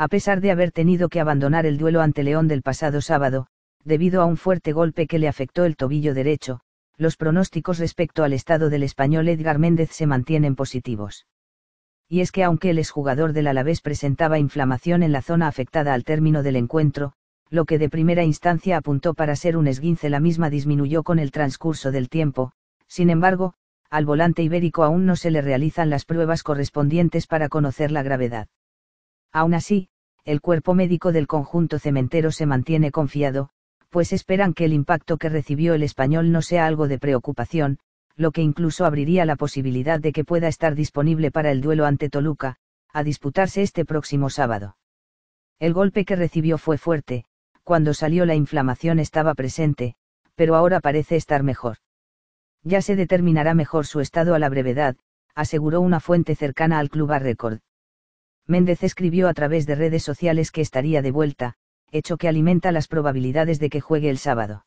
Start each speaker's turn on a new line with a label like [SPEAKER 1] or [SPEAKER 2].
[SPEAKER 1] a pesar de haber tenido que abandonar el duelo ante León del pasado sábado, debido a un fuerte golpe que le afectó el tobillo derecho, los pronósticos respecto al estado del español Edgar Méndez se mantienen positivos. Y es que aunque el exjugador del Alavés presentaba inflamación en la zona afectada al término del encuentro, lo que de primera instancia apuntó para ser un esguince la misma disminuyó con el transcurso del tiempo, sin embargo, al volante ibérico aún no se le realizan las pruebas correspondientes para conocer la gravedad. Aún así, el cuerpo médico del conjunto cementero se mantiene confiado, pues esperan que el impacto que recibió el español no sea algo de preocupación, lo que incluso abriría la posibilidad de que pueda estar disponible para el duelo ante Toluca, a disputarse este próximo sábado. El golpe que recibió fue fuerte, cuando salió la inflamación estaba presente, pero ahora parece estar mejor. Ya se determinará mejor su estado a la brevedad, aseguró una fuente cercana al club a récord. Méndez escribió a través de redes sociales que estaría de vuelta, hecho que alimenta las probabilidades de que juegue el sábado.